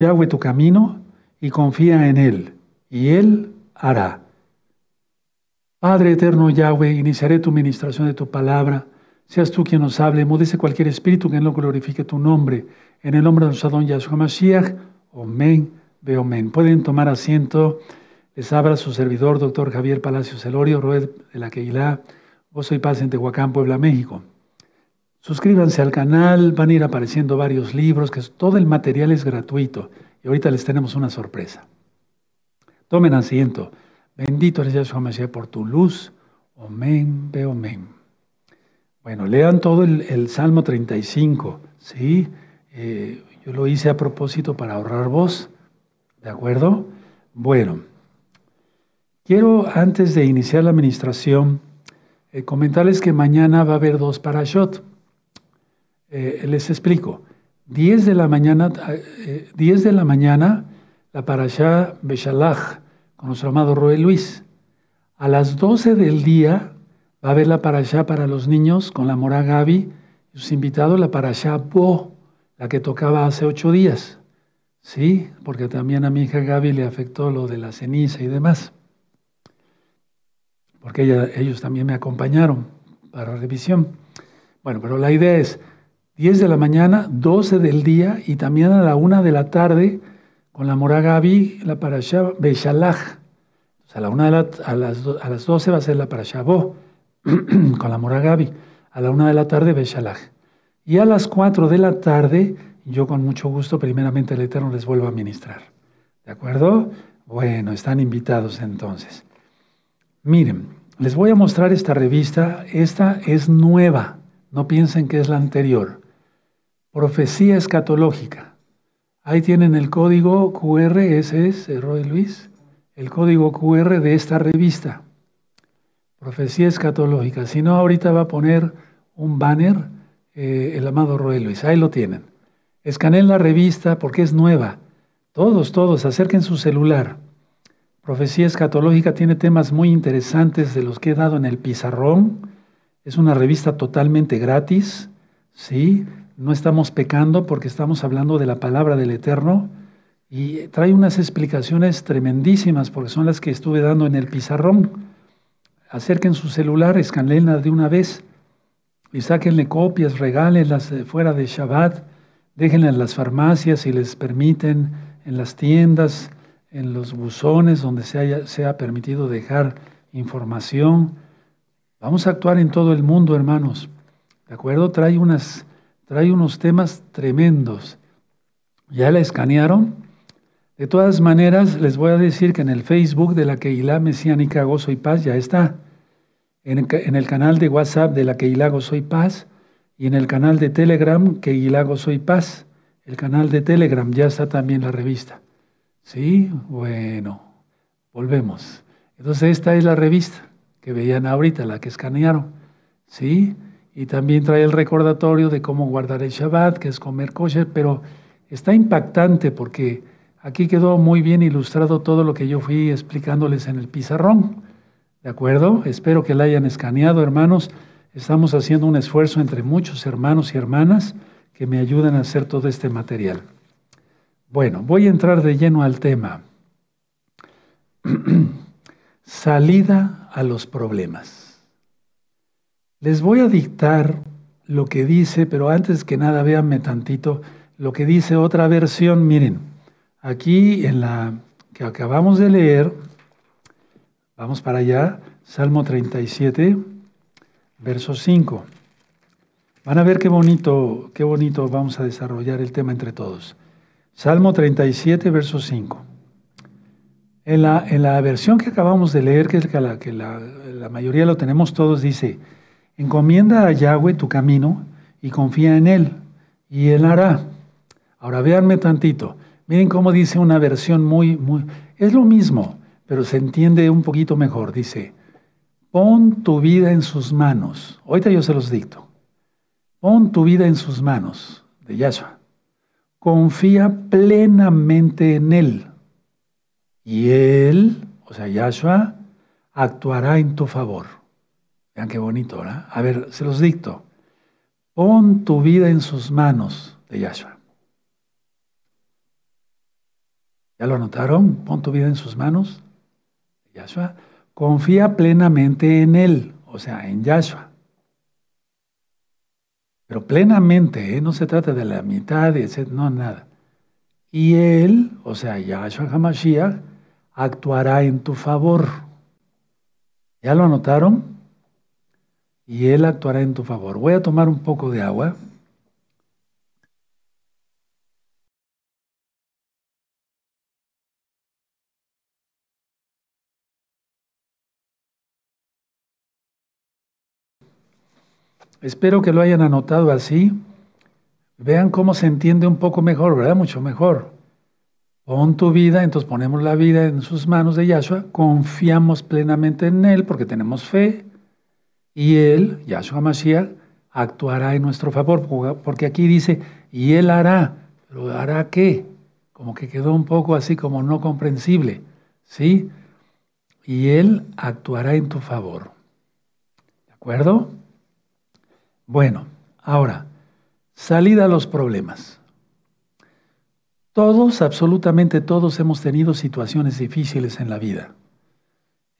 Yahweh tu camino y confía en Él, y Él hará. Padre eterno Yahweh, iniciaré tu ministración de tu palabra. Seas tú quien nos hable, mudece cualquier espíritu que no glorifique tu nombre. En el nombre de nuestro don Yahshua Mashiach, amén, ve Pueden tomar asiento. Les abra su servidor, doctor Javier Palacios Celorio, Roed de la queguilá Gozo y Paz en Tehuacán, Puebla, México. Suscríbanse al canal, van a ir apareciendo varios libros, que todo el material es gratuito. Y ahorita les tenemos una sorpresa. Tomen asiento. Bendito eres Yahshua Mashiach por tu luz. Amén, ve amén. Bueno, lean todo el, Salmo 35, ¿sí? Eh, yo lo hice a propósito para ahorrar voz, ¿de acuerdo? Bueno, quiero antes de iniciar la administración eh, comentarles que mañana va a haber dos parashot. Eh, les explico. 10 de la mañana, eh, eh, de la mañana, la parasha Beshalach con nuestro amado Roel Luis. A las 12 del día va a haber la parasha para los niños con la mora Gaby y sus invitados, la parasha Bo, la que tocaba hace ocho días. Sí, porque también a mi hija Gaby le afectó lo de la ceniza y demás. Porque ellos también me acompañaron para revisión. Bueno, pero la idea es, 10 de la mañana, 12 del día y también a la 1 de la tarde con la Moragabi, la Parashá Beshalach. a, la a, las, a las 12 va a ser la Parashá Bo, con la Moragabi. A la 1 de la tarde Beshalach. Y a las 4 de la tarde, yo con mucho gusto, primeramente el Eterno les vuelvo a ministrar. ¿De acuerdo? Bueno, están invitados entonces. Miren, les voy a mostrar esta revista. Esta es nueva. No piensen que es la anterior. Profecía escatológica. Ahí tienen el código QR, ese es, eh, Roy Luis, el código QR de esta revista. Profecía escatológica. Si no, ahorita va a poner un banner eh, el amado Roy Luis. Ahí lo tienen. Escaneen la revista porque es nueva. Todos, todos, acerquen su celular. Profecía escatológica tiene temas muy interesantes de los que he dado en el pizarrón. Es una revista totalmente gratis, ¿sí? no estamos pecando porque estamos hablando de la palabra del Eterno y trae unas explicaciones tremendísimas porque son las que estuve dando en el pizarrón. Acerquen su celular, escanlenlas de una vez y sáquenle copias, regálenlas eh, fuera de Shabbat, déjenlas en las farmacias si les permiten, en las tiendas, en los buzones donde se sea permitido dejar información. Vamos a actuar en todo el mundo, hermanos. ¿De acuerdo? Trae unas trae unos temas tremendos. ¿Ya la escanearon? De todas maneras, les voy a decir que en el Facebook de la Keilah Mesiánica Gozo y Paz ya está. En el canal de WhatsApp de la Keilah Gozo y Paz y en el canal de Telegram Keilah Gozo Soy Paz. El canal de Telegram ya está también la revista. ¿Sí? Bueno, volvemos. Entonces esta es la revista que veían ahorita, la que escanearon. ¿Sí? y también trae el recordatorio de cómo guardar el Shabbat, que es comer kosher, pero está impactante porque aquí quedó muy bien ilustrado todo lo que yo fui explicándoles en el pizarrón. ¿De acuerdo? Espero que la hayan escaneado, hermanos. Estamos haciendo un esfuerzo entre muchos hermanos y hermanas que me ayudan a hacer todo este material. Bueno, voy a entrar de lleno al tema. Salida a los problemas. Les voy a dictar lo que dice, pero antes que nada véanme tantito lo que dice otra versión. Miren, aquí en la que acabamos de leer, vamos para allá, Salmo 37, verso 5. Van a ver qué bonito, qué bonito vamos a desarrollar el tema entre todos. Salmo 37, verso 5. En la, versión que acabamos de leer, que es la que la mayoría lo tenemos todos, dice, Encomienda a Yahweh tu camino y confía en Él, y Él hará. Ahora véanme tantito. Miren cómo dice una versión muy, muy... Es lo mismo, pero se entiende un poquito mejor. Dice, pon tu vida en sus manos. Ahorita yo se los dicto. Pon tu vida en sus manos, de Yahshua. Confía plenamente en Él. Y Él, o sea, Yahshua, actuará en tu favor. Vean qué bonito, ¿verdad? A ver, se los dicto. Pon tu vida en sus manos de Yahshua. ¿Ya lo notaron? Pon tu vida en sus manos de Yahshua. Confía plenamente en Él, o sea, en Yahshua. Pero plenamente, ¿eh? no se trata de la mitad, etc. No, nada. Y Él, o sea, Yahshua HaMashiach, actuará en tu favor. ¿Ya lo anotaron? y Él actuará en tu favor. Voy a tomar un poco de agua. Espero que lo hayan anotado así. Vean cómo se entiende un poco mejor, ¿verdad? Mucho mejor. Pon tu vida, entonces ponemos la vida en sus manos de Yahshua, confiamos plenamente en Él porque tenemos fe y Él, Yahshua Mashiach, actuará en nuestro favor, porque aquí dice, y Él hará, ¿Lo hará qué? Como que quedó un poco así como no comprensible, ¿sí? Y Él actuará en tu favor. ¿De acuerdo? Bueno, ahora, salida a los problemas. Todos, absolutamente todos, hemos tenido situaciones difíciles en la vida.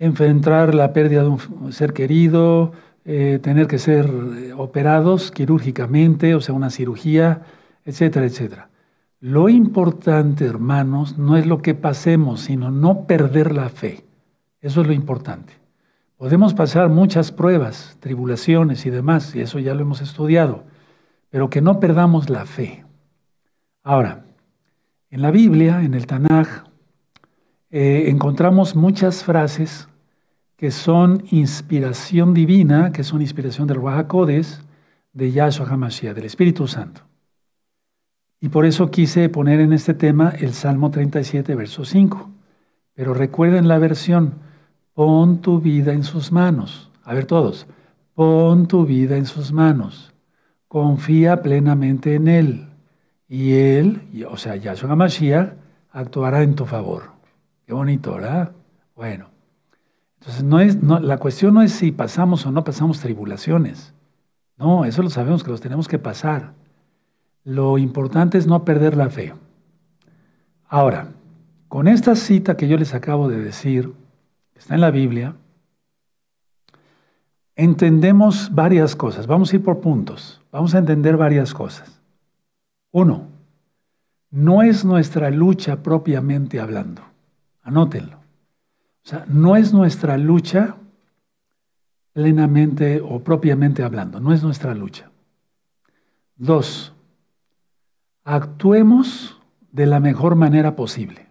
Enfrentar la pérdida de un ser querido, eh, tener que ser eh, operados quirúrgicamente, o sea, una cirugía, etcétera, etcétera. Lo importante, hermanos, no es lo que pasemos, sino no perder la fe. Eso es lo importante. Podemos pasar muchas pruebas, tribulaciones y demás, y eso ya lo hemos estudiado, pero que no perdamos la fe. Ahora, en la Biblia, en el Tanaj, eh, encontramos muchas frases que son inspiración divina, que son inspiración del Wahakodes, de Yahshua HaMashiach, del Espíritu Santo. Y por eso quise poner en este tema el Salmo 37, verso 5. Pero recuerden la versión, pon tu vida en sus manos. A ver todos, pon tu vida en sus manos. Confía plenamente en Él. Y Él, o sea, Yahshua HaMashiach, actuará en tu favor. Qué bonito, ¿verdad? Bueno. Entonces, la cuestión no es si pasamos o no pasamos tribulaciones. No, eso lo sabemos que los tenemos que pasar. Lo importante es no perder la fe. Ahora, con esta cita que yo les acabo de decir, está en la Biblia, entendemos varias cosas. Vamos a ir por puntos. Vamos a entender varias cosas. Uno, no es nuestra lucha propiamente hablando. Anótenlo. O sea, no es nuestra lucha plenamente o propiamente hablando, no es nuestra lucha. Dos, actuemos de la mejor manera posible.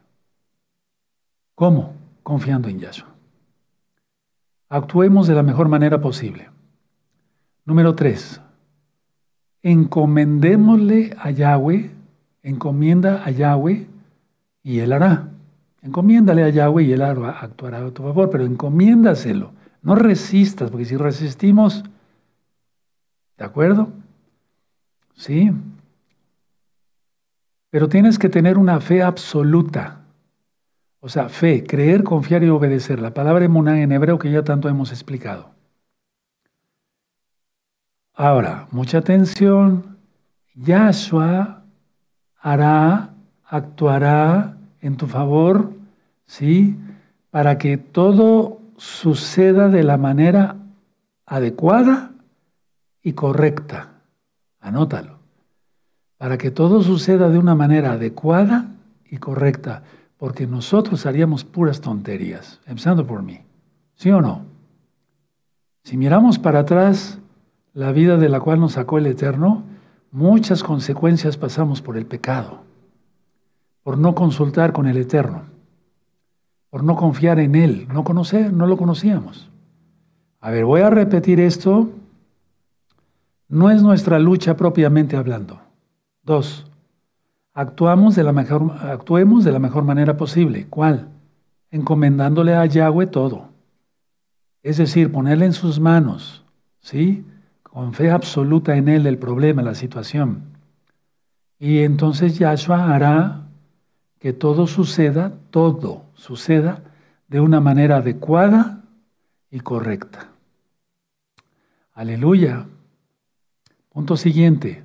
¿Cómo? Confiando en Yahshua. Actuemos de la mejor manera posible. Número tres, encomendémosle a Yahweh, encomienda a Yahweh y Él hará. Encomiéndale a Yahweh y Él actuará a tu favor, pero encomiéndaselo. No resistas, porque si resistimos, ¿de acuerdo? Sí. Pero tienes que tener una fe absoluta. O sea, fe, creer, confiar y obedecer. La palabra emuná en hebreo que ya tanto hemos explicado. Ahora, mucha atención. Yahshua hará, actuará en tu favor ¿sí? Para que todo suceda de la manera adecuada y correcta. Anótalo. Para que todo suceda de una manera adecuada y correcta, porque nosotros haríamos puras tonterías, empezando por mí. ¿Sí o no? Si miramos para atrás la vida de la cual nos sacó el Eterno, muchas consecuencias pasamos por el pecado, por no consultar con el Eterno por no confiar en Él. No, conocer, no lo conocíamos. A ver, voy a repetir esto. No es nuestra lucha propiamente hablando. Dos, actuamos de la mejor, actuemos de la mejor manera posible. ¿Cuál? Encomendándole a Yahweh todo. Es decir, ponerle en sus manos, ¿sí? Con fe absoluta en Él el problema, la situación. Y entonces Yahshua hará que todo suceda, todo suceda de una manera adecuada y correcta. Aleluya. Punto siguiente.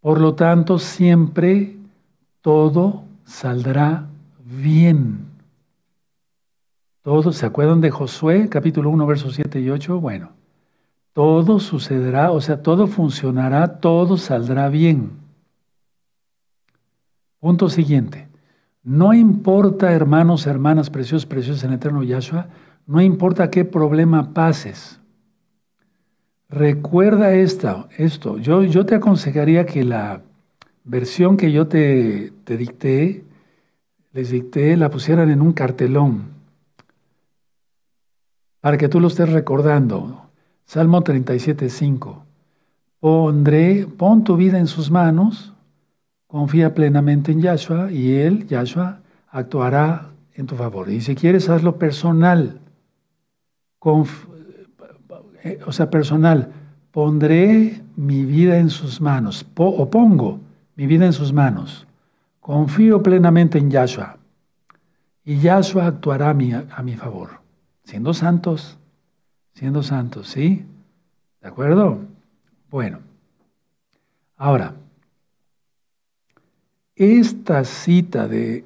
Por lo tanto, siempre todo saldrá bien. Todo, ¿se acuerdan de Josué, capítulo 1, versos 7 y 8? Bueno, todo sucederá, o sea, todo funcionará, todo saldrá bien. Punto siguiente. No importa, hermanos, hermanas, preciosos, preciosos en eterno Yahshua, no importa qué problema pases. Recuerda esta, esto. Yo, yo te aconsejaría que la versión que yo te, te dicté, les dicté, la pusieran en un cartelón para que tú lo estés recordando. Salmo 37.5. Pondré, pon tu vida en sus manos Confía plenamente en Yahshua y Él, Yahshua, actuará en tu favor. Y si quieres, hazlo personal. Eh, o sea, personal. Pondré mi vida en sus manos. o pongo mi vida en sus manos. Confío plenamente en Yahshua. Y Yahshua actuará a a mi favor. Siendo santos. Siendo santos, ¿sí? ¿De acuerdo? Bueno. Ahora esta cita de,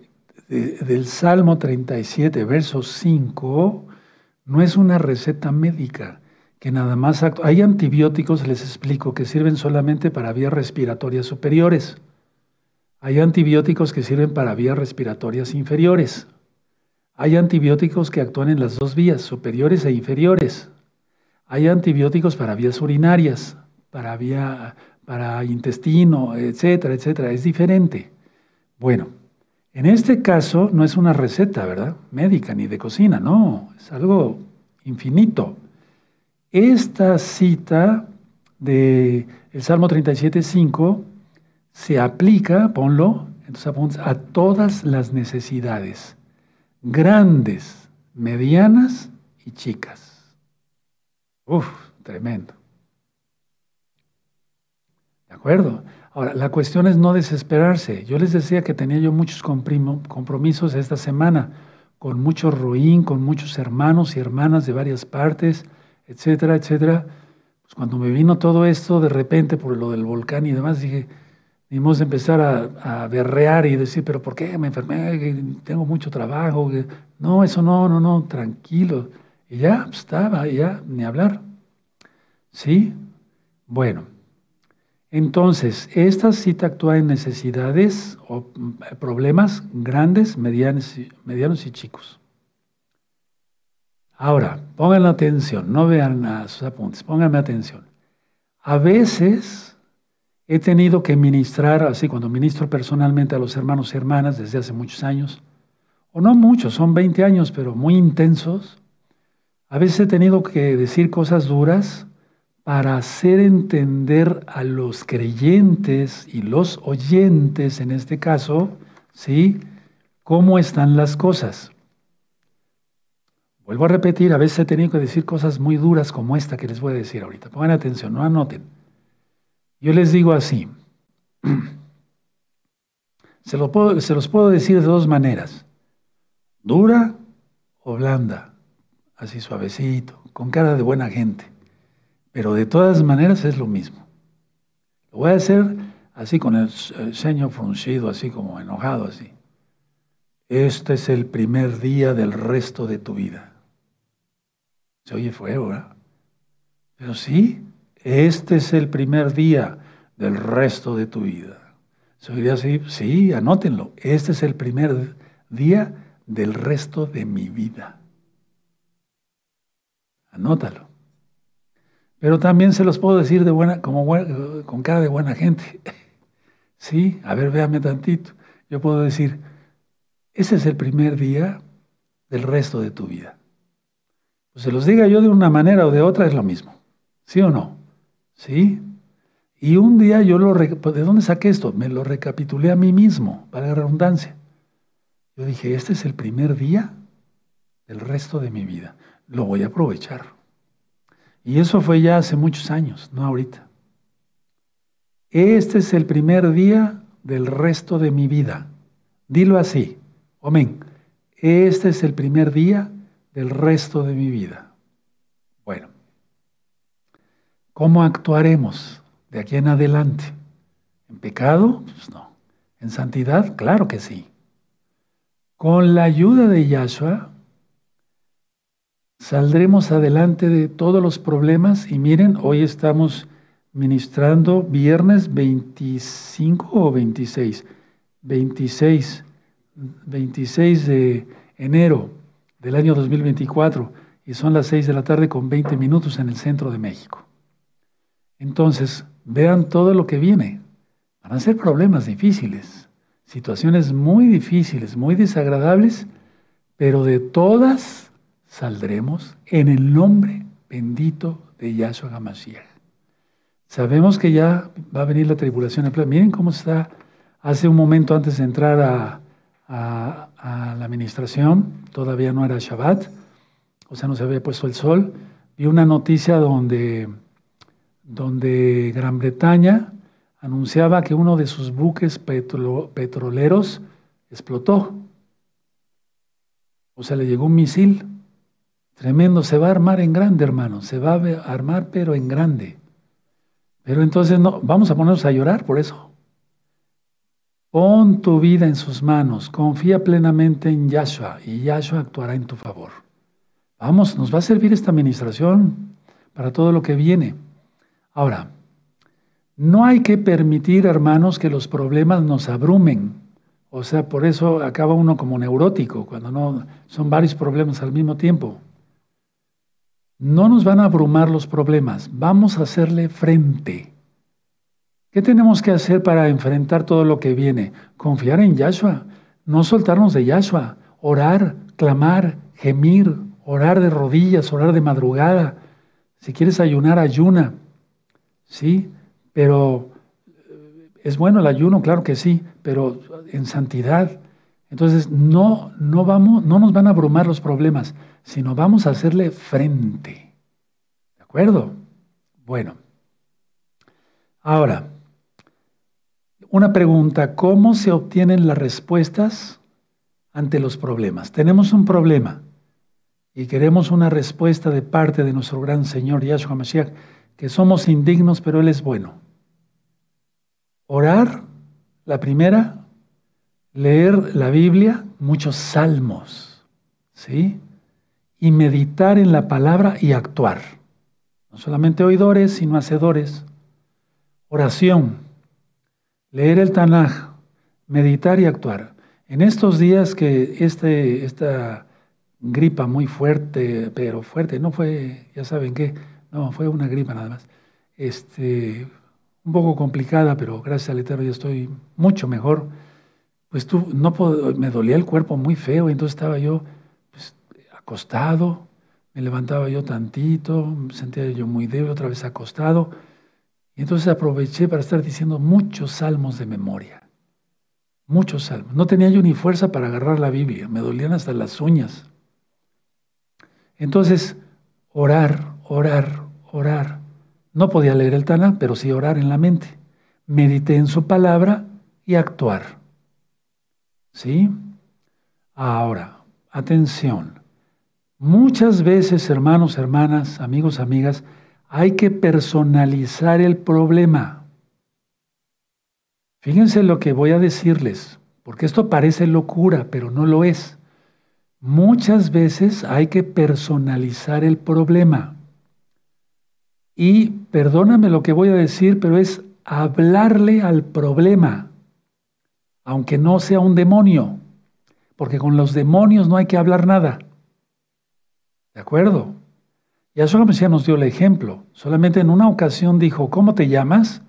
del Salmo 37, verso 5, no es una receta médica, que nada más... Hay antibióticos, les explico, que sirven solamente para vías respiratorias superiores. Hay antibióticos que sirven para vías respiratorias inferiores. Hay antibióticos que actúan en las dos vías, superiores e inferiores. Hay antibióticos para vías urinarias, para, vía, para intestino, etcétera, etcétera. Es diferente. Bueno, en este caso no es una receta, ¿verdad? Médica ni de cocina, no, es algo infinito. Esta cita del el Salmo 37.5 se aplica, ponlo, a todas las necesidades, grandes, medianas y chicas. Uf, tremendo. ¿De acuerdo? Ahora, la cuestión es no desesperarse. Yo les decía que tenía yo muchos compromisos esta semana, con mucho ruin, con muchos hermanos y hermanas de varias partes, etcétera, etcétera. Pues, cuando me vino todo esto, de repente, por lo del volcán y demás, dije, dimos empezar a, a, berrear y decir, pero ¿por qué me enfermé? Tengo mucho trabajo. No, eso no, no, no, tranquilo. Y ya, pues, estaba, ya, ni hablar. ¿Sí? Bueno. Entonces, esta cita actúa en necesidades o mm, problemas grandes, medianos y, chicos. Ahora, pongan atención, no vean sus apuntes, pónganme atención. A veces he tenido que ministrar, así cuando ministro personalmente a los hermanos y hermanas desde hace muchos años, o no muchos, son 20 años, pero muy intensos, a veces he tenido que decir cosas duras para hacer entender a los creyentes y los oyentes, en este caso, ¿sí? ¿Cómo están las cosas? Vuelvo a repetir, a veces he tenido que decir cosas muy duras como esta que les voy a decir ahorita. Pongan atención, no anoten. Yo les digo así. Se, se los puedo decir de dos maneras. Dura o blanda. Así suavecito, con cara de buena gente. Pero de todas maneras es lo mismo. Lo voy a hacer así con el ceño fruncido, así como enojado, así. Este es el primer día del resto de tu vida. Se oye fuego, ¿verdad? Pero sí, este es el primer día del resto de tu vida. Se oiría así, sí, anótenlo. Este es el primer día del resto de mi vida. Anótalo. Pero también se los puedo decir de buena, como con cara de buena gente. sí, a ver, véame tantito. Yo puedo decir, ese es el primer día del resto de tu vida. Pues se los diga yo de una manera o de otra es lo mismo. ¿Sí o no? ¿Sí? Y un día yo lo... Pues, ¿De dónde saqué esto? Me lo recapitulé a mí mismo, para la redundancia. Yo dije, este es el primer día del resto de mi vida. Lo voy a aprovechar. Y eso fue ya hace muchos años, no ahorita. Este es el primer día del resto de mi vida. Dilo así. Amén. Este es el primer día del resto de mi vida. Bueno, ¿cómo actuaremos de aquí en adelante? ¿En pecado? Pues no. ¿En santidad? Claro que sí. Con la ayuda de Yahshua, Saldremos adelante de todos los problemas y miren, hoy estamos ministrando viernes 25 o 26, 26, 26 de enero del año 2024 y son las 6 de la tarde con 20 minutos en el centro de México. Entonces, vean todo lo que viene. Van a ser problemas difíciles, situaciones muy difíciles, muy desagradables, pero de todas saldremos en el nombre bendito de Yahshua Gamashiach. Sabemos que ya va a venir la tribulación. Miren cómo está. Hace un momento antes de entrar a, la administración, todavía no era Shabbat, o sea, no se había puesto el sol. Vi una noticia donde, donde Gran Bretaña anunciaba que uno de sus buques petroleros explotó. O sea, le llegó un misil Tremendo, se va a armar en grande, hermano, se va a armar pero en grande. Pero entonces no, vamos a ponernos a llorar por eso. Pon tu vida en sus manos, confía plenamente en Yahshua y Yahshua actuará en tu favor. Vamos, nos va a servir esta administración para todo lo que viene. Ahora, no hay que permitir, hermanos, que los problemas nos abrumen. O sea, por eso acaba uno como neurótico, cuando no son varios problemas al mismo tiempo. No nos van a abrumar los problemas, vamos a hacerle frente. ¿Qué tenemos que hacer para enfrentar todo lo que viene? Confiar en Yahshua, no soltarnos de Yahshua, orar, clamar, gemir, orar de rodillas, orar de madrugada. Si quieres ayunar, ayuna. Sí, pero eh, es bueno el ayuno, claro que sí, pero en santidad. Entonces, no, no, vamos, no nos van a abrumar los problemas sino vamos a hacerle frente. ¿De acuerdo? Bueno, ahora, una pregunta, ¿cómo se obtienen las respuestas ante los problemas? Tenemos un problema y queremos una respuesta de parte de nuestro gran Señor Yahshua Mashiach, que somos indignos, pero Él es bueno. Orar, la primera, leer la Biblia, muchos salmos, ¿sí? y meditar en la palabra y actuar. No solamente oidores, sino hacedores. Oración, leer el Tanaj, meditar y actuar. En estos días que este, esta gripa muy fuerte, pero fuerte, no fue, ya saben qué, no, fue una gripa nada más. Este, un poco complicada, pero gracias al Eterno ya estoy mucho mejor. Pues tú, no me dolía el cuerpo muy feo, entonces estaba yo acostado, me levantaba yo tantito, sentía yo muy débil, otra vez acostado. Y entonces aproveché para estar diciendo muchos salmos de memoria, muchos salmos. No tenía yo ni fuerza para agarrar la Biblia, me dolían hasta las uñas. Entonces, orar, orar, orar. No podía leer el tana pero sí orar en la mente. Medité en su palabra y actuar. ¿Sí? Ahora, atención. Muchas veces, hermanos, hermanas, amigos, amigas, hay que personalizar el problema. Fíjense lo que voy a decirles, porque esto parece locura, pero no lo es. Muchas veces hay que personalizar el problema. Y perdóname lo que voy a decir, pero es hablarle al problema, aunque no sea un demonio, porque con los demonios no hay que hablar nada. ¿De acuerdo? Yahshua Mesías nos dio el ejemplo. Solamente en una ocasión dijo, ¿cómo te llamas?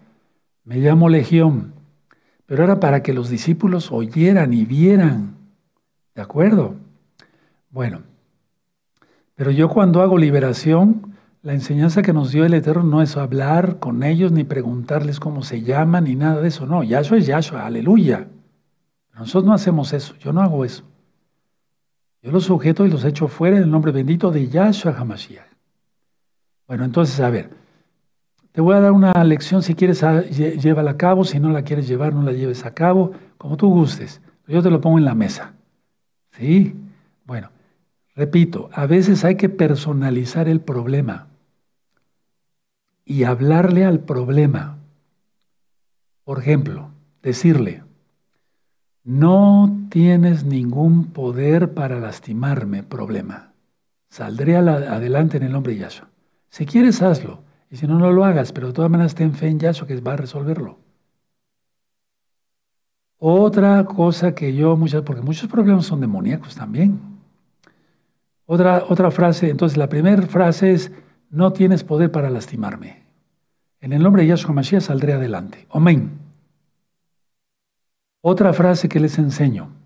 Me llamo Legión. Pero era para que los discípulos oyeran y vieran. ¿De acuerdo? Bueno, pero yo cuando hago liberación, la enseñanza que nos dio el Eterno no es hablar con ellos ni preguntarles cómo se llaman ni nada de eso. No, Yahshua es Yahshua, aleluya. Nosotros no hacemos eso, yo no hago eso. Yo los sujeto y los echo fuera en el nombre bendito de Yahshua HaMashiach. Bueno, entonces, a ver, te voy a dar una lección, si quieres ah, llévala a cabo, si no la quieres llevar, no la lleves a cabo, como tú gustes. Yo te lo pongo en la mesa. ¿Sí? Bueno, repito, a veces hay que personalizar el problema y hablarle al problema. Por ejemplo, decirle, no tienes ningún poder para lastimarme, problema. Saldré adelante en el nombre de Yahshua. Si quieres, hazlo. Y si no, no lo hagas, pero de todas maneras ten fe en Yahshua que va a resolverlo. Otra cosa que yo, muchas, porque muchos problemas son demoníacos también. Otra, otra frase, entonces la primera frase es, no tienes poder para lastimarme. En el nombre de Yahshua Mashiach saldré adelante. Amén. Otra frase que les enseño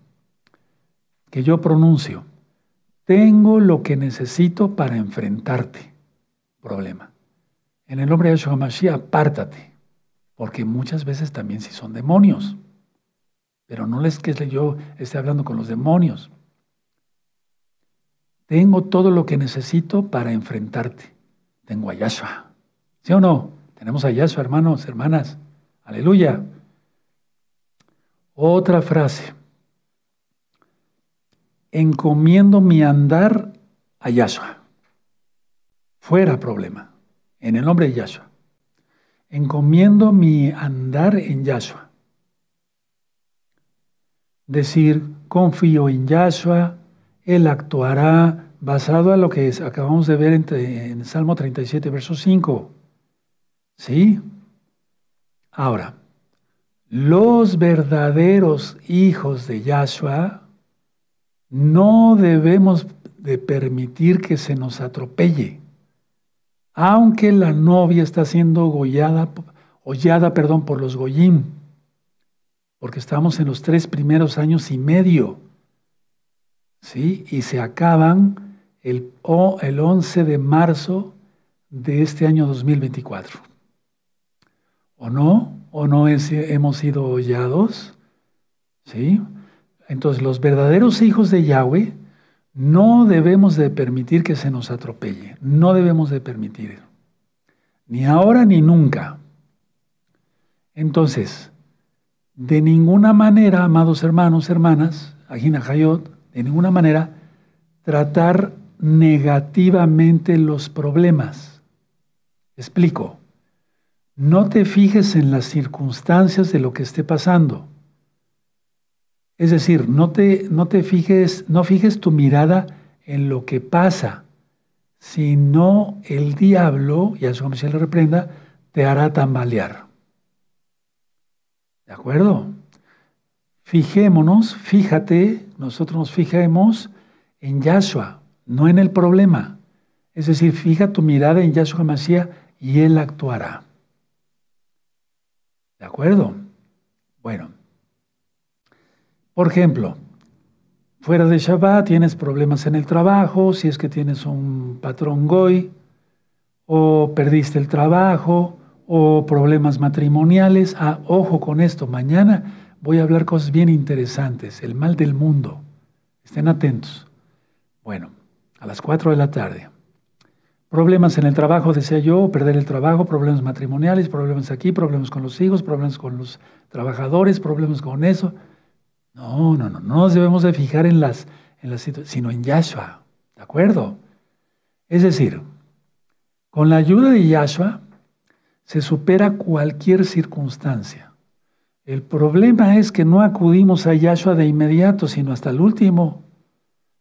que yo pronuncio, tengo lo que necesito para enfrentarte. Problema. En el nombre de Yeshua Mashiach, apártate, porque muchas veces también sí son demonios. Pero no les que yo esté hablando con los demonios. Tengo todo lo que necesito para enfrentarte. Tengo a Yahshua. ¿Sí o no? Tenemos a Yahshua, hermanos, hermanas. Aleluya. Otra frase encomiendo mi andar a Yahshua. Fuera problema, en el nombre de Yahshua. Encomiendo mi andar en Yahshua. Decir, confío en Yahshua, Él actuará basado a lo que acabamos de ver en, Salmo 37, verso 5. ¿Sí? Ahora, los verdaderos hijos de Yahshua, no debemos de permitir que se nos atropelle. Aunque la novia está siendo hollada perdón, por los gollín, porque estamos en los tres primeros años y medio, ¿sí? y se acaban el, el 11 de marzo de este año 2024. ¿O no? ¿O no hemos sido hollados? ¿Sí? Entonces los verdaderos hijos de Yahweh no debemos de permitir que se nos atropelle, no debemos de permitir, ni ahora ni nunca. Entonces, de ninguna manera, amados hermanos, hermanas, Agina de ninguna manera tratar negativamente los problemas. Explico. No te fijes en las circunstancias de lo que esté pasando. Es decir, no te, no te fijes, no fijes tu mirada en lo que pasa, sino el diablo, y a su le reprenda, te hará tambalear. ¿De acuerdo? Fijémonos, fíjate, nosotros nos fijemos en Yahshua, no en el problema. Es decir, fija tu mirada en Yahshua Masía y Él actuará. ¿De acuerdo? Bueno, por ejemplo, fuera de Shabbat tienes problemas en el trabajo, si es que tienes un patrón goy, o perdiste el trabajo, o problemas matrimoniales. Ah, ojo con esto, mañana voy a hablar cosas bien interesantes, el mal del mundo. Estén atentos. Bueno, a las 4 de la tarde. Problemas en el trabajo, decía yo, perder el trabajo, problemas matrimoniales, problemas aquí, problemas con los hijos, problemas con los trabajadores, problemas con eso. No, no, no, no nos debemos de fijar en las, en sino en Yahshua, ¿de acuerdo? Es decir, con la ayuda de Yahshua se supera cualquier circunstancia. El problema es que no acudimos a Yahshua de inmediato, sino hasta el último.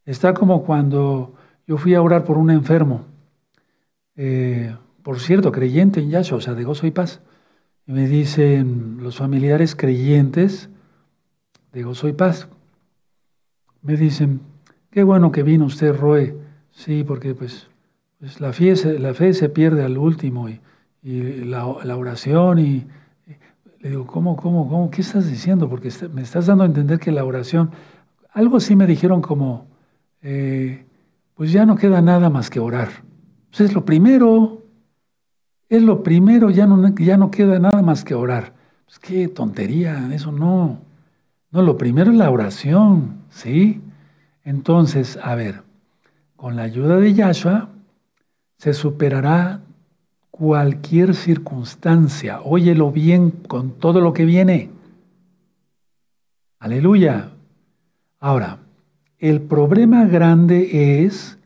Está como cuando yo fui a orar por un enfermo, eh, por cierto, creyente en Yahshua, o sea, de gozo y paz. Y me dicen los familiares creyentes, Digo, soy paz. Me dicen, qué bueno que vino usted, Roe. Sí, porque pues, pues la, fe, la fe se pierde al último y, la, oración y, le digo, ¿cómo, cómo, cómo? ¿Qué estás diciendo? Porque me estás dando a entender que la oración, algo así me dijeron como, eh, pues ya no queda nada más que orar. Pues es lo primero, es lo primero, ya no, ya no queda nada más que orar. Pues qué tontería, eso no. No, lo primero es la oración, ¿sí? Entonces, a ver, con la ayuda de Yahshua se superará cualquier circunstancia. Óyelo bien con todo lo que viene. Aleluya. Ahora, el problema grande es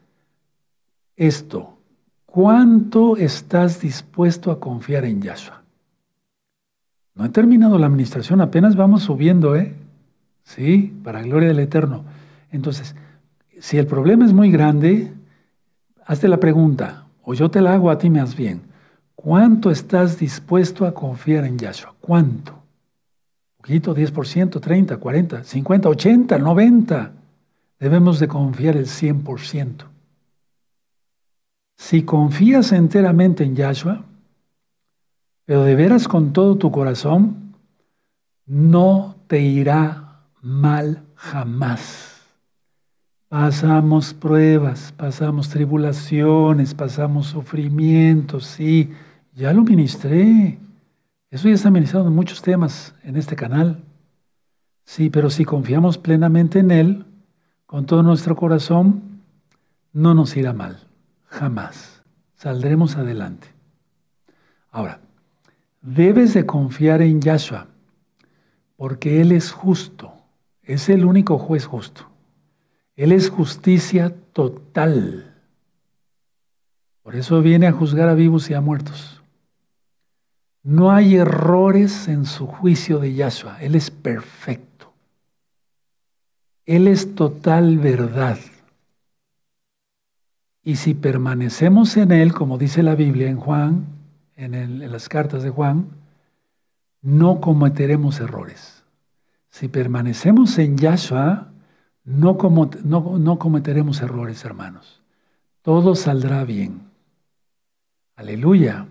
esto. ¿Cuánto estás dispuesto a confiar en Yahshua? No he terminado la administración, apenas vamos subiendo, ¿eh? ¿sí? Para gloria del Eterno. Entonces, si el problema es muy grande, hazte la pregunta, o yo te la hago a ti más bien. ¿Cuánto estás dispuesto a confiar en Yahshua? ¿Cuánto? Poquito, 10%, 30, 40, 50, 80, 90. Debemos de confiar el 100%. Si confías enteramente en Yahshua, pero de veras con todo tu corazón, no te irá mal jamás. Pasamos pruebas, pasamos tribulaciones, pasamos sufrimientos, sí, ya lo ministré. Eso ya está ministrado en muchos temas en este canal. Sí, pero si confiamos plenamente en Él, con todo nuestro corazón, no nos irá mal, jamás. Saldremos adelante. Ahora, debes de confiar en Yahshua, porque Él es justo es el único juez justo. Él es justicia total. Por eso viene a juzgar a vivos y a muertos. No hay errores en su juicio de Yahshua. Él es perfecto. Él es total verdad. Y si permanecemos en Él, como dice la Biblia en Juan, en, en las cartas de Juan, no cometeremos errores. Si permanecemos en Yahshua, no, no, cometeremos errores, hermanos. Todo saldrá bien. Aleluya.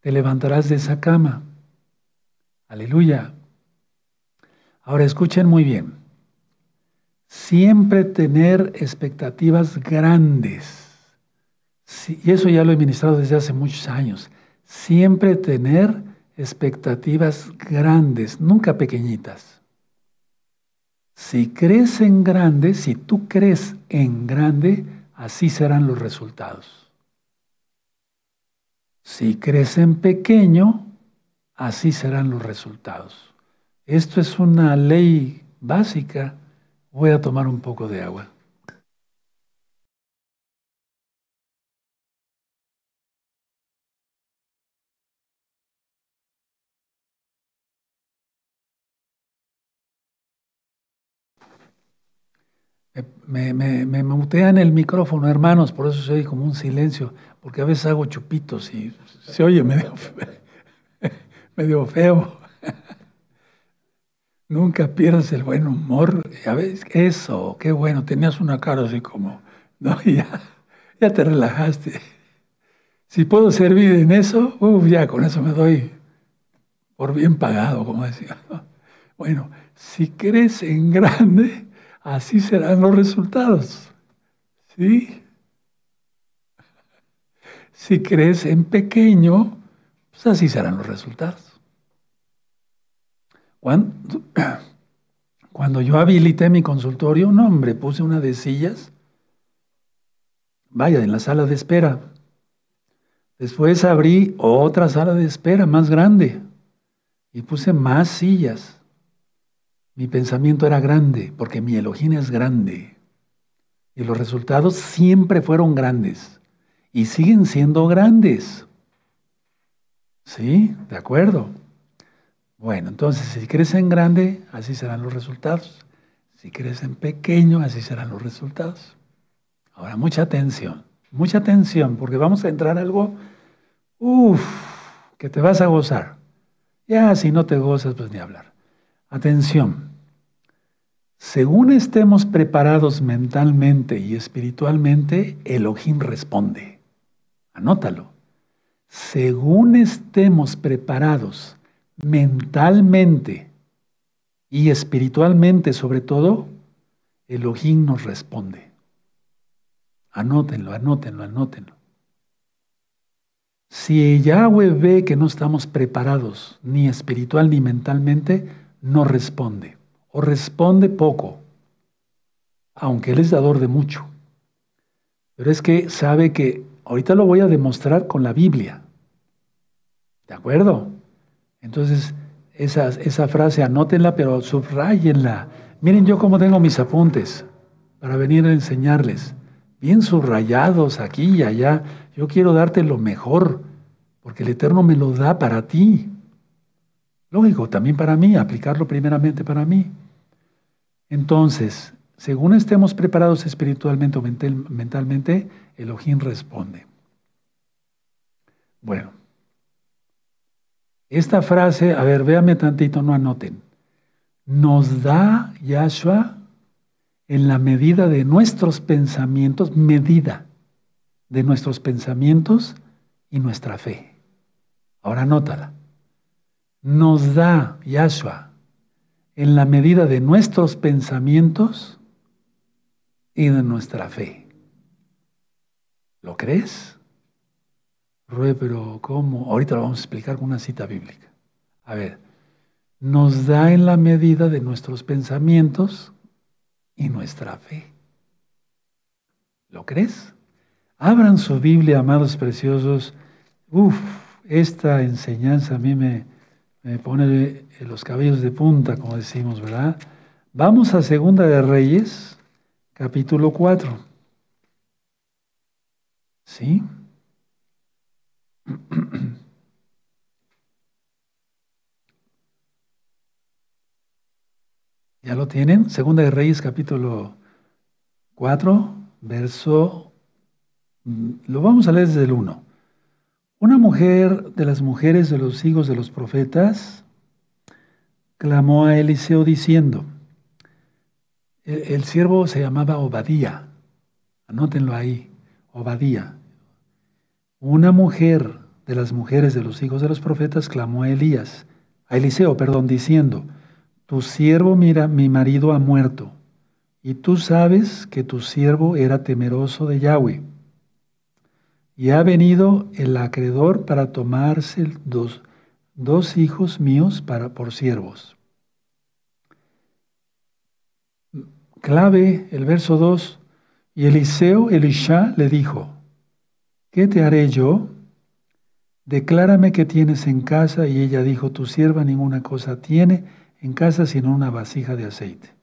Te levantarás de esa cama. Aleluya. Ahora escuchen muy bien. Siempre tener expectativas grandes. y eso ya lo he ministrado desde hace muchos años. Siempre tener expectativas grandes, nunca pequeñitas. Si crees en grande, si tú crees en grande, así serán los resultados. Si crees en pequeño, así serán los resultados. Esto es una ley básica. Voy a tomar un poco de agua. Me, me, mutean el micrófono, hermanos, por eso se como un silencio, porque a veces hago chupitos y se oye medio, medio feo. Nunca pierdas el buen humor. Ya ves, eso, qué bueno, tenías una cara así como, ¿no? ya, ya te relajaste. Si puedo servir en eso, ya con eso me doy por bien pagado, como decía. Bueno, si crees en grande, así serán los resultados. ¿Sí? Si crees en pequeño, pues así serán los resultados. Cuando, cuando yo habilité mi consultorio, no hombre, puse una de sillas, vaya, en la sala de espera. Después abrí otra sala de espera más grande y puse más sillas. Mi pensamiento era grande, porque mi elogina es grande. Y los resultados siempre fueron grandes. Y siguen siendo grandes. ¿Sí? ¿De acuerdo? Bueno, entonces si crecen en grande, así serán los resultados. Si crecen pequeño, así serán los resultados. Ahora, mucha atención, mucha atención, porque vamos a entrar a algo, uff, que te vas a gozar. Ya, si no te gozas, pues ni hablar. Atención. Según estemos preparados mentalmente y espiritualmente, Elohim responde. Anótalo. Según estemos preparados mentalmente y espiritualmente sobre todo, Elohim nos responde. Anótenlo, anótenlo, anótenlo. Si Yahweh ve que no estamos preparados ni espiritual ni mentalmente, no responde o responde poco, aunque Él es dador de mucho. Pero es que sabe que ahorita lo voy a demostrar con la Biblia. ¿De acuerdo? Entonces, esa, frase anótenla, pero subrayenla. Miren yo cómo tengo mis apuntes para venir a enseñarles. Bien subrayados aquí y allá. Yo quiero darte lo mejor, porque el Eterno me lo da para ti. Lógico, también para mí, aplicarlo primeramente para mí. Entonces, según estemos preparados espiritualmente o mentalmente, Elohim responde. Bueno, esta frase, a ver, véame tantito, no anoten. Nos da Yahshua en la medida de nuestros pensamientos, medida de nuestros pensamientos y nuestra fe. Ahora anótala nos da Yahshua en la medida de nuestros pensamientos y de nuestra fe. ¿Lo crees? Rue, pero ¿cómo? Ahorita lo vamos a explicar con una cita bíblica. A ver, nos da en la medida de nuestros pensamientos y nuestra fe. ¿Lo crees? Abran su Biblia, amados preciosos. Uf, esta enseñanza a mí me, me eh, pone eh, los cabellos de punta, como decimos, ¿verdad? Vamos a Segunda de Reyes, capítulo 4. ¿Sí? ¿Ya lo tienen? Segunda de Reyes, capítulo 4, verso... Mm, lo vamos a leer desde el 1. Una mujer de las mujeres de los hijos de los profetas clamó a Eliseo diciendo, el, siervo se llamaba Obadía, anótenlo ahí, Obadía. Una mujer de las mujeres de los hijos de los profetas clamó a Elías, a Eliseo, perdón, diciendo, tu siervo mira, mi marido ha muerto, y tú sabes que tu siervo era temeroso de Yahweh y ha venido el acreedor para tomarse dos, hijos míos para, por siervos. Clave el verso 2, y Eliseo Elisha le dijo, ¿qué te haré yo? Declárame qué tienes en casa. Y ella dijo, tu sierva ninguna cosa tiene en casa sino una vasija de aceite.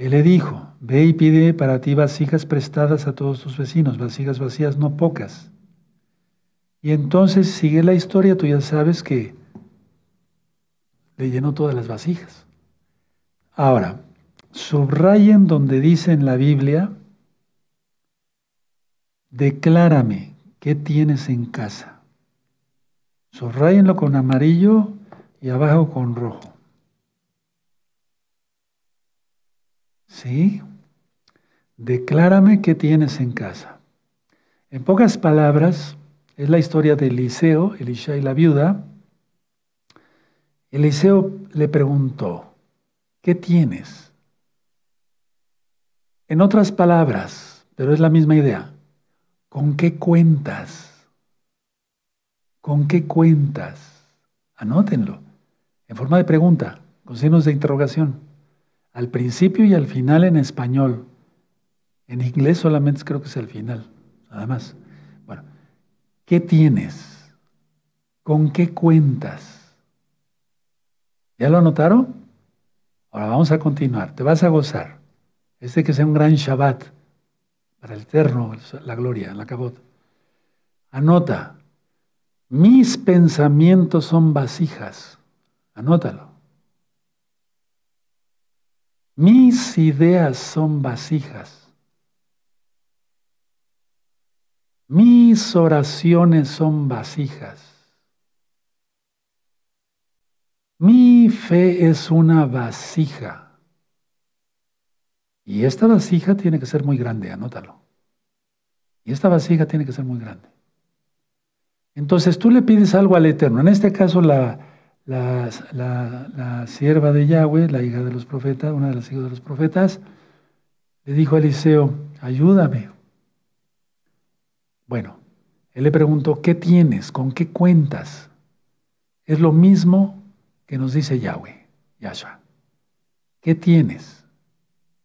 Él le dijo, ve y pide para ti vasijas prestadas a todos tus vecinos, vasijas vacías, no pocas. Y entonces sigue la historia, tú ya sabes que le llenó todas las vasijas. Ahora, subrayen donde dice en la Biblia, declárame qué tienes en casa. Subrayenlo con amarillo y abajo con rojo. ¿Sí? Declárame qué tienes en casa. En pocas palabras, es la historia de Eliseo, Elisha y la viuda. Eliseo le preguntó, ¿qué tienes? En otras palabras, pero es la misma idea, ¿con qué cuentas? ¿Con qué cuentas? Anótenlo, en forma de pregunta, con signos de interrogación al principio y al final en español. En inglés solamente creo que es el final, nada más. Bueno, ¿qué tienes? ¿Con qué cuentas? ¿Ya lo anotaron? Ahora vamos a continuar. Te vas a gozar. Este que sea un gran Shabbat para el eterno, la gloria, la cabot. Anota. Mis pensamientos son vasijas. Anótalo. Mis ideas son vasijas. Mis oraciones son vasijas. Mi fe es una vasija. Y esta vasija tiene que ser muy grande, anótalo. Y esta vasija tiene que ser muy grande. Entonces tú le pides algo al Eterno. En este caso la, la, sierva de Yahweh, la hija de los profetas, una de las hijas de los profetas, le dijo a Eliseo, ayúdame. Bueno, él le preguntó, ¿qué tienes? ¿Con qué cuentas? Es lo mismo que nos dice Yahweh, Yahshua. ¿Qué tienes?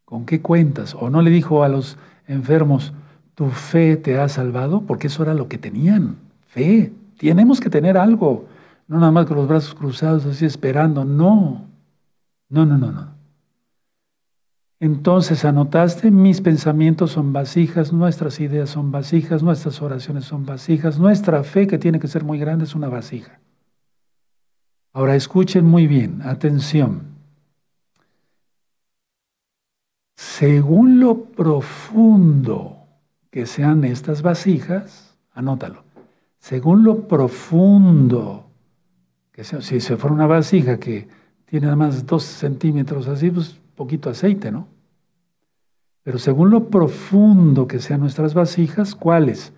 ¿Con qué cuentas? O no le dijo a los enfermos, tu fe te ha salvado, porque eso era lo que tenían, fe. Tenemos que tener algo no nada más con los brazos cruzados así esperando, no, no, no, no, no. Entonces anotaste, mis pensamientos son vasijas, nuestras ideas son vasijas, nuestras oraciones son vasijas, nuestra fe que tiene que ser muy grande es una vasija. Ahora escuchen muy bien, atención. Según lo profundo que sean estas vasijas, anótalo, según lo profundo si se fuera una vasija que tiene nada más dos centímetros así, pues poquito aceite, ¿no? Pero según lo profundo que sean nuestras vasijas, ¿cuáles?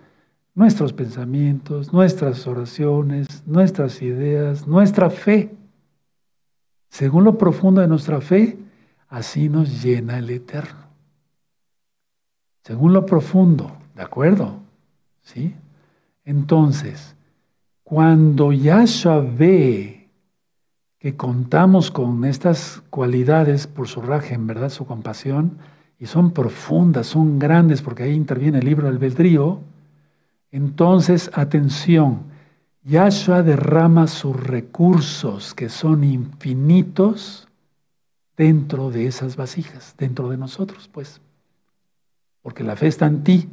Nuestros pensamientos, nuestras oraciones, nuestras ideas, nuestra fe. Según lo profundo de nuestra fe, así nos llena el Eterno. Según lo profundo, ¿de acuerdo? ¿Sí? Entonces, cuando Yahshua ve que contamos con estas cualidades por su raje, en ¿verdad? Su compasión, y son profundas, son grandes, porque ahí interviene el libro del albedrío, entonces, atención, Yahshua derrama sus recursos que son infinitos dentro de esas vasijas, dentro de nosotros, pues. Porque la fe está en ti,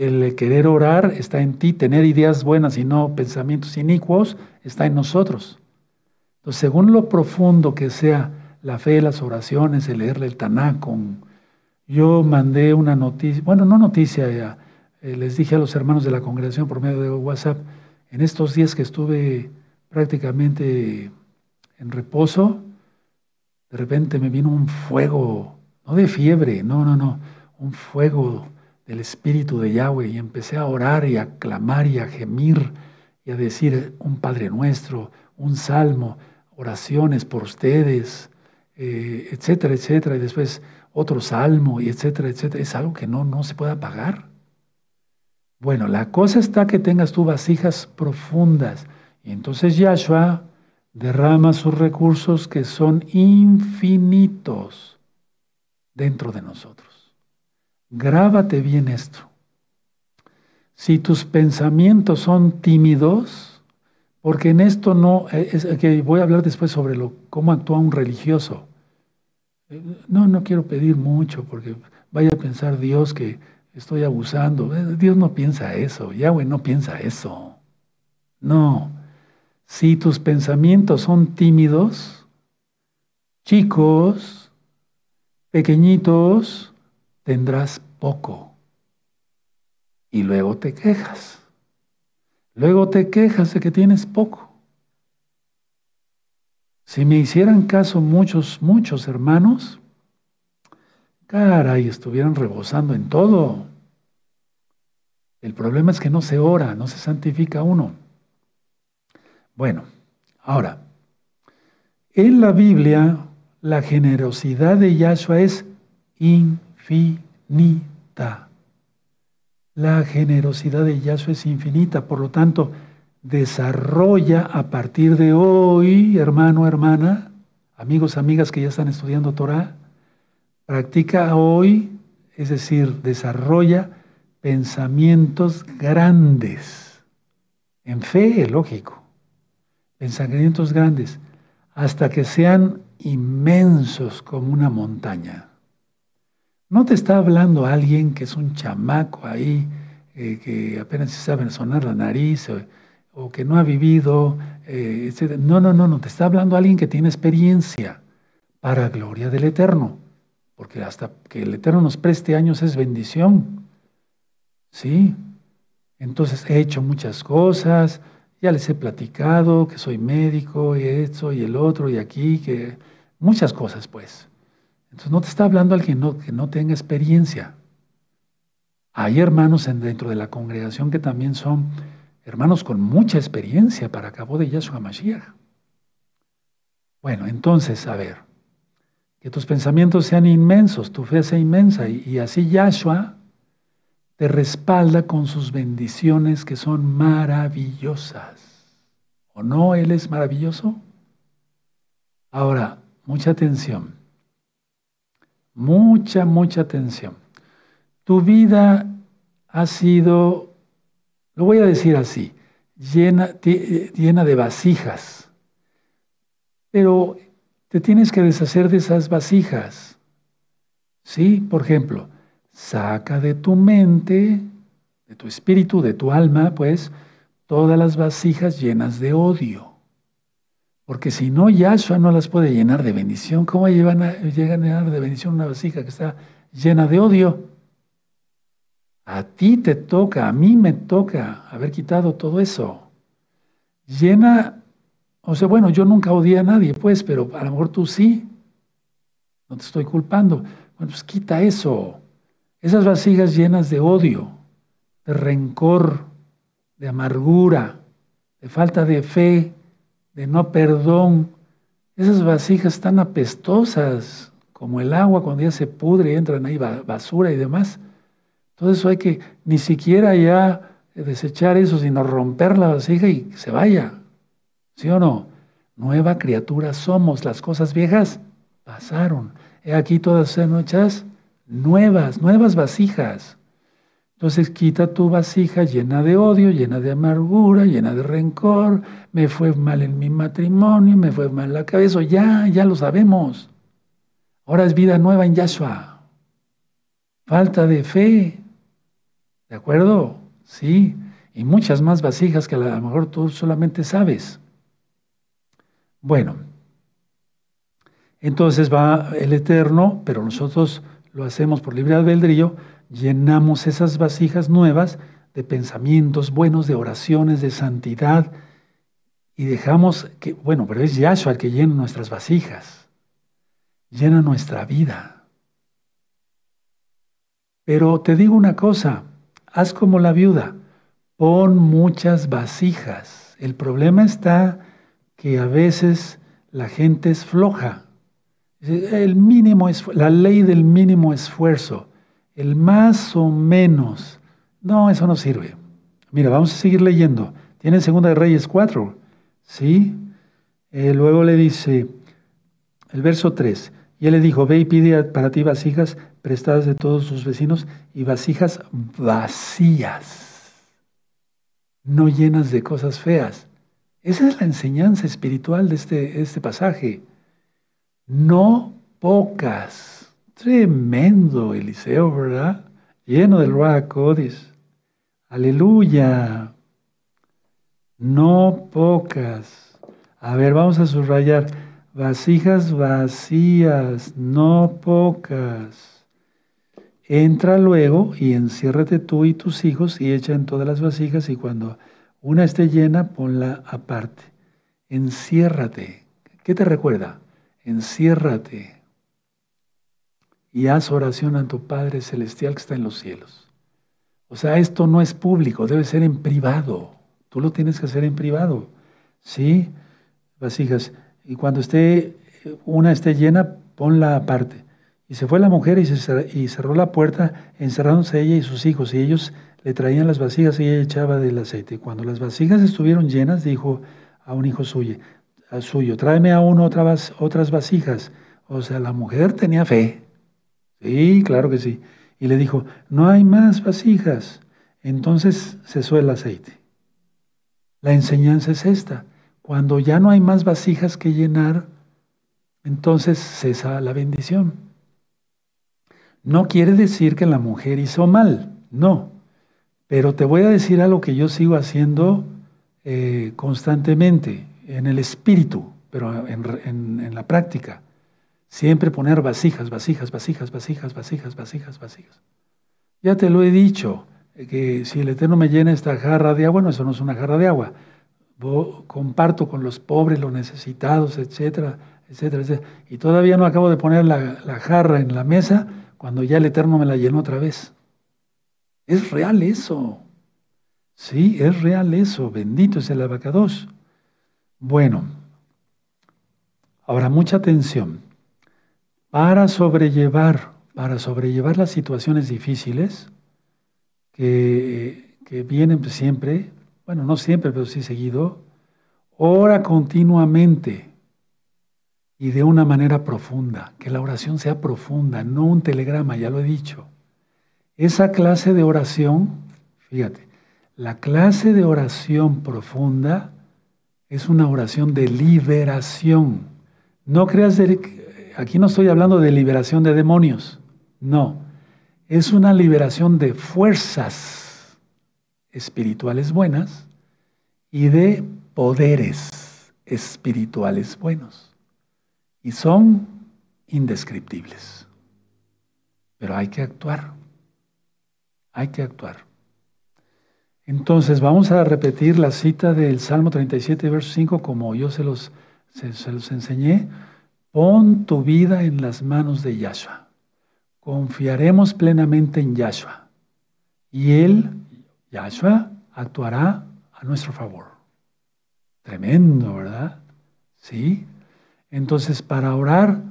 el querer orar está en ti, tener ideas buenas y no pensamientos inicuos está en nosotros. Entonces, según lo profundo que sea la fe, las oraciones, el leerle el Taná Yo mandé una noticia, bueno, no noticia, eh, les dije a los hermanos de la congregación por medio de WhatsApp, en estos días que estuve prácticamente en reposo, de repente me vino un fuego, no de fiebre, no, no, no, un fuego del Espíritu de Yahweh y empecé a orar y a clamar y a gemir y a decir un Padre nuestro, un salmo, oraciones por ustedes, eh, etcétera, etcétera, y después otro salmo, y etcétera, etcétera. Es algo que no, no se puede apagar. Bueno, la cosa está que tengas tú vasijas profundas. Y entonces Yahshua derrama sus recursos que son infinitos dentro de nosotros. Grábate bien esto. Si tus pensamientos son tímidos, porque en esto no, que eh, voy a hablar después sobre lo, cómo actúa un religioso. Eh, no, no quiero pedir mucho porque vaya a pensar Dios que estoy abusando. Eh, Dios no piensa eso, Yahweh no piensa eso. No, si tus pensamientos son tímidos, chicos, pequeñitos, tendrás poco. Y luego te quejas. Luego te quejas de que tienes poco. Si me hicieran caso muchos, muchos hermanos, caray, estuvieran rebosando en todo. El problema es que no se ora, no se santifica uno. Bueno, ahora, en la Biblia la generosidad de Yahshua es in infinita. La generosidad de Yahshua es infinita, por lo tanto, desarrolla a partir de hoy, hermano, hermana, amigos, amigas que ya están estudiando Torah, practica hoy, es decir, desarrolla pensamientos grandes, en fe, lógico, pensamientos grandes, hasta que sean inmensos como una montaña. No te está hablando alguien que es un chamaco ahí, eh, que apenas se sabe sonar la nariz o, que no ha vivido, eh, etc. No, no, no, no, te está hablando alguien que tiene experiencia para gloria del Eterno, porque hasta que el Eterno nos preste años es bendición. ¿Sí? Entonces he hecho muchas cosas, ya les he platicado que soy médico y esto y el otro y aquí, que muchas cosas pues. Entonces no te está hablando alguien que no tenga experiencia. Hay hermanos en, dentro de la congregación que también son hermanos con mucha experiencia para cabo de Yahshua Mashiach. Bueno, entonces, a ver, que tus pensamientos sean inmensos, tu fe sea inmensa, y, y así Yahshua te respalda con sus bendiciones que son maravillosas. ¿O no? Él es maravilloso. Ahora, mucha atención mucha, mucha atención. Tu vida ha sido, lo voy a decir así, llena, eh, llena de vasijas, pero te tienes que deshacer de esas vasijas. ¿Sí? Por ejemplo, saca de tu mente, de tu espíritu, de tu alma, pues, todas las vasijas llenas de odio. Porque si no, ya Yahshua no las puede llenar de bendición. ¿Cómo llegan a, llenar de bendición una vasija que está llena de odio? A ti te toca, a mí me toca haber quitado todo eso. Llena, o sea, bueno, yo nunca odié a nadie, pues, pero a lo mejor tú sí. No te estoy culpando. Bueno, pues quita eso. Esas vasijas llenas de odio, de rencor, de amargura, de falta de fe, de no perdón, esas vasijas tan apestosas como el agua cuando ya se pudre y entran ahí basura y demás. Todo eso hay que ni siquiera ya desechar eso, sino romper la vasija y se vaya. ¿Sí o no? Nueva criatura somos, las cosas viejas pasaron. He aquí todas son hechas nuevas, nuevas vasijas. Entonces quita tu vasija llena de odio, llena de amargura, llena de rencor, me fue mal en mi matrimonio, me fue mal la cabeza, ya, ya lo sabemos. Ahora es vida nueva en Yahshua. Falta de fe, ¿de acuerdo? Sí, y muchas más vasijas que a lo mejor tú solamente sabes. Bueno, entonces va el Eterno, pero nosotros lo hacemos por libre albedrío llenamos esas vasijas nuevas de pensamientos buenos, de oraciones, de santidad, y dejamos que, bueno, pero es Yahshua el que llena nuestras vasijas, llena nuestra vida. Pero te digo una cosa, haz como la viuda, pon muchas vasijas. El problema está que a veces la gente es floja. El mínimo es la ley del mínimo esfuerzo. El más o menos. No, eso no sirve. Mira, vamos a seguir leyendo. Tiene Segunda de Reyes 4. ¿Sí? Eh, luego le dice, el verso 3. Y él le dijo, ve y pide para ti vasijas prestadas de todos sus vecinos y vasijas vacías, no llenas de cosas feas. Esa es la enseñanza espiritual de este, este pasaje. No pocas. Tremendo Eliseo, ¿verdad? Lleno del Ruacodis. Aleluya. No pocas. A ver, vamos a subrayar. Vasijas vacías, no pocas. Entra luego y enciérrate tú y tus hijos y echa en todas las vasijas y cuando una esté llena, ponla aparte. Enciérrate. ¿Qué te recuerda? Enciérrate y haz oración a tu Padre Celestial que está en los cielos. O sea, esto no es público, debe ser en privado. Tú lo tienes que hacer en privado. ¿Sí? Vasijas. Y cuando esté, una esté llena, ponla aparte. Y se fue la mujer y, cerró la puerta, encerrándose ella y sus hijos, y ellos le traían las vasijas y ella echaba del aceite. Cuando las vasijas estuvieron llenas, dijo a un hijo suyo, a suyo tráeme a uno otras vasijas. O sea, la mujer tenía fe. Sí, claro que sí. Y le dijo, no hay más vasijas. Entonces cesó el aceite. La enseñanza es esta. Cuando ya no hay más vasijas que llenar, entonces cesa la bendición. No quiere decir que la mujer hizo mal, no. Pero te voy a decir algo que yo sigo haciendo eh, constantemente, en el espíritu, pero en la práctica. Siempre poner vasijas, vasijas, vasijas, vasijas, vasijas, vasijas, vasijas. Ya te lo he dicho, que si el Eterno me llena esta jarra de agua, no, eso no es una jarra de agua. comparto con los pobres, los necesitados, etcétera, etcétera, Y todavía no acabo de poner la, la jarra en la mesa cuando ya el Eterno me la llenó otra vez. Es real eso. Sí, es real eso. Bendito es el abacados. Bueno, ahora mucha atención para sobrellevar, para sobrellevar las situaciones difíciles que, vienen pues, siempre, bueno, no siempre, pero sí seguido, ora continuamente y de una manera profunda, que la oración sea profunda, no un telegrama, ya lo he dicho. Esa clase de oración, fíjate, la clase de oración profunda es una oración de liberación. No creas de, Aquí no estoy hablando de liberación de demonios, no. Es una liberación de fuerzas espirituales buenas y de poderes espirituales buenos. Y son indescriptibles. Pero hay que actuar. Hay que actuar. Entonces, vamos a repetir la cita del Salmo 37, verso 5, como yo se los, se los enseñé. Pon tu vida en las manos de Yahshua. Confiaremos plenamente en Yahshua. Y Él, Yahshua, actuará a nuestro favor. Tremendo, ¿verdad? Sí. Entonces, para orar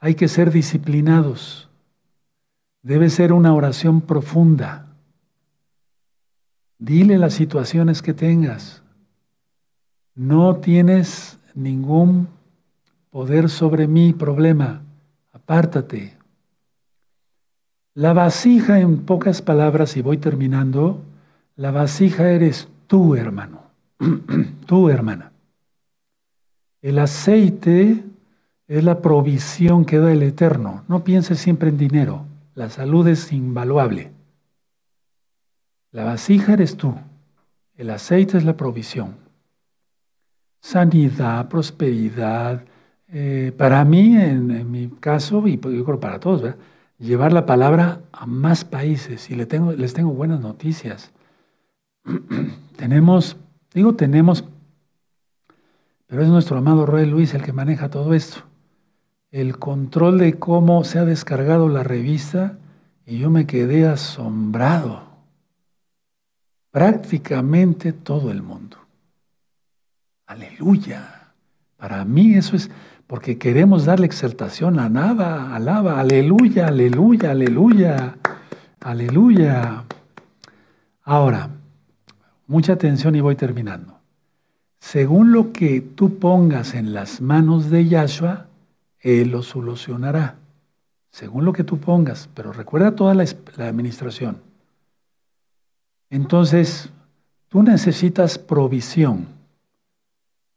hay que ser disciplinados. Debe ser una oración profunda. Dile las situaciones que tengas. No tienes ningún poder sobre mi problema, apártate. La vasija, en pocas palabras, y voy terminando, la vasija eres tú, hermano, tú, hermana. El aceite es la provisión que da el Eterno. No pienses siempre en dinero. La salud es invaluable. La vasija eres tú. El aceite es la provisión. Sanidad, prosperidad, eh, para mí, en, mi caso, y pues, yo creo para todos, llevar la palabra a más países. Y les tengo buenas noticias. tenemos, digo tenemos, pero es nuestro amado Roy Luis el que maneja todo esto. El control de cómo se ha descargado la revista y yo me quedé asombrado. Prácticamente todo el mundo. Aleluya. Para mí eso es, porque queremos darle exaltación a nada, alaba, aleluya, aleluya, aleluya, aleluya. Ahora, mucha atención y voy terminando. Según lo que tú pongas en las manos de Yahshua, Él lo solucionará. Según lo que tú pongas, pero recuerda toda la administración. Entonces, tú necesitas provisión.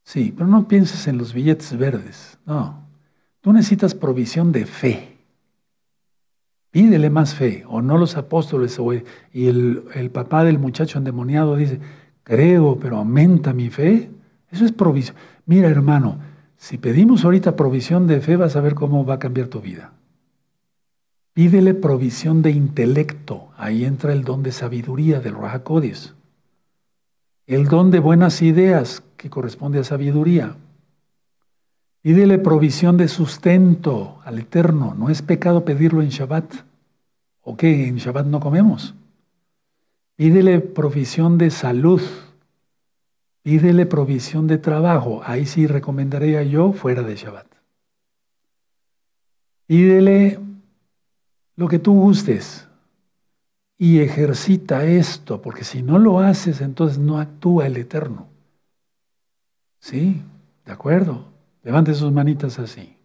Sí, pero no pienses en los billetes verdes, no. Tú necesitas provisión de fe. Pídele más fe, o no los apóstoles, y el, papá del muchacho endemoniado dice, creo, pero aumenta mi fe. Eso es provisión. Mira, hermano, si pedimos ahorita provisión de fe, vas a ver cómo va a cambiar tu vida. Pídele provisión de intelecto. Ahí entra el don de sabiduría del Raja Codis el don de buenas ideas que corresponde a sabiduría. Pídele provisión de sustento al Eterno. No es pecado pedirlo en Shabbat. ¿O qué? En Shabbat no comemos. Pídele provisión de salud. Pídele provisión de trabajo. Ahí sí recomendaría yo fuera de Shabbat. Pídele lo que tú gustes y ejercita esto, porque si no lo haces, entonces no actúa el Eterno. ¿Sí? ¿De acuerdo? Levante sus manitas así.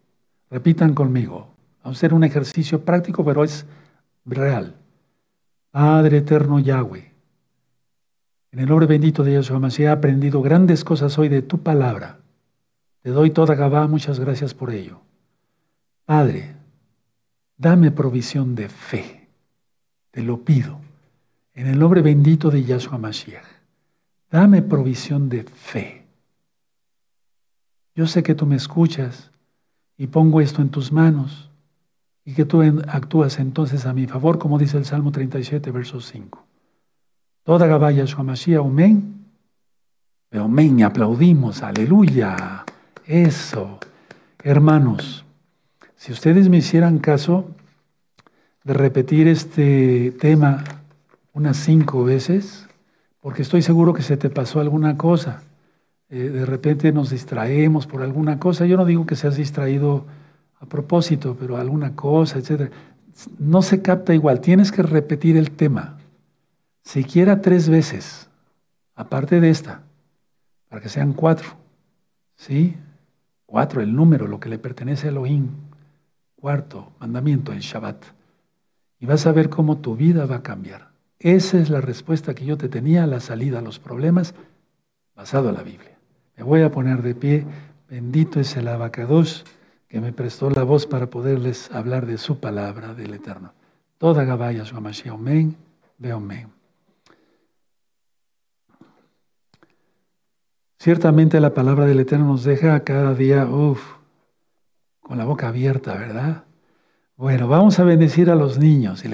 Repitan conmigo. Vamos a hacer un ejercicio práctico, pero es real. Padre eterno Yahweh, en el nombre bendito de Dios, yo he aprendido grandes cosas hoy de tu palabra. Te doy toda Gabá, muchas gracias por ello. Padre, dame provisión de fe te lo pido, en el nombre bendito de Yahshua Mashiach. Dame provisión de fe. Yo sé que tú me escuchas y pongo esto en tus manos y que tú actúas entonces a mi favor, como dice el Salmo 37, verso 5. Toda Gabá Yahshua Mashiach, amén. Amén, aplaudimos, aleluya. Eso. Hermanos, si ustedes me hicieran caso, de repetir este tema unas cinco veces, porque estoy seguro que se te pasó alguna cosa. Eh, de repente nos distraemos por alguna cosa. Yo no digo que seas distraído a propósito, pero alguna cosa, etc. No se capta igual. Tienes que repetir el tema, siquiera tres veces, aparte de esta, para que sean cuatro. ¿Sí? Cuatro, el número, lo que le pertenece a Elohim. Cuarto, mandamiento, en Shabbat y vas a ver cómo tu vida va a cambiar. Esa es la respuesta que yo te tenía a la salida a los problemas basado en la Biblia. Me voy a poner de pie. Bendito es el abacados que me prestó la voz para poderles hablar de su palabra del Eterno. Toda Gabaya su amén, ve Ciertamente la palabra del Eterno nos deja cada día, uff, con la boca abierta, ¿verdad? Bueno, vamos a bendecir a los niños y les